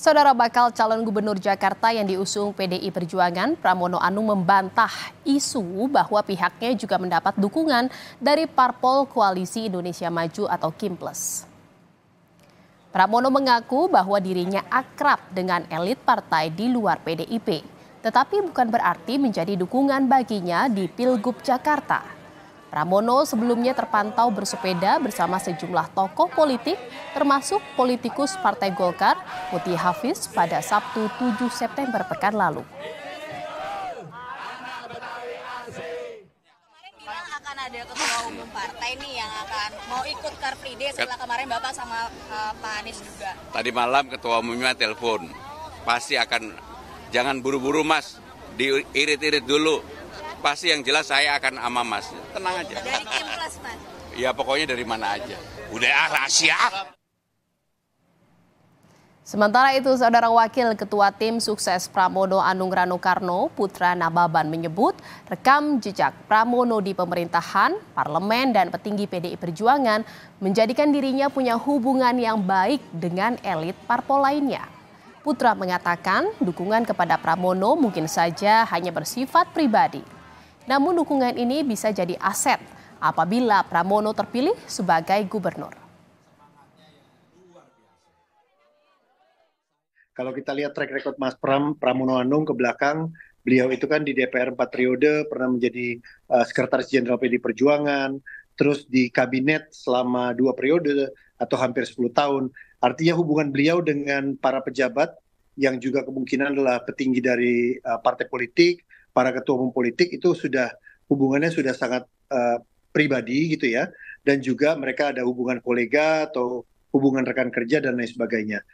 Saudara bakal calon gubernur Jakarta yang diusung PDI Perjuangan, Pramono Anung membantah isu bahwa pihaknya juga mendapat dukungan dari Parpol Koalisi Indonesia Maju atau Kimples. Pramono mengaku bahwa dirinya akrab dengan elit partai di luar PDIP, tetapi bukan berarti menjadi dukungan baginya di Pilgub Jakarta. Pramono sebelumnya terpantau bersepeda bersama sejumlah tokoh politik termasuk politikus Partai Golkar Putih Hafiz pada Sabtu 7 September pekan lalu. ada ketua umum partai nih yang akan mau ikut Car Free Day setelah kemarin Bapak sama uh, Pak Anies juga. Tadi malam ketua umumnya telepon. Pasti akan jangan buru-buru Mas, diirit-irit dulu pasti yang jelas saya akan sama Mas. Tenang aja. Dari Kim Mas. Ya pokoknya dari mana aja. Udah ah, rahasia. Sementara itu, Saudara Wakil Ketua Tim Sukses Pramono Anung Rano Karno, Putra Nababan menyebut rekam jejak Pramono di pemerintahan, parlemen, dan petinggi PDI Perjuangan menjadikan dirinya punya hubungan yang baik dengan elit parpol lainnya. Putra mengatakan dukungan kepada Pramono mungkin saja hanya bersifat pribadi, namun dukungan ini bisa jadi aset apabila Pramono terpilih sebagai gubernur. Kalau kita lihat track record Mas Pram Pramono Anung ke belakang, beliau itu kan di DPR 4 periode pernah menjadi uh, sekretaris jenderal PD Perjuangan, terus di kabinet selama dua periode atau hampir 10 tahun. Artinya hubungan beliau dengan para pejabat yang juga kemungkinan adalah petinggi dari uh, partai politik para ketua umum politik itu sudah hubungannya sudah sangat uh, pribadi gitu ya dan juga mereka ada hubungan kolega atau hubungan rekan kerja dan lain sebagainya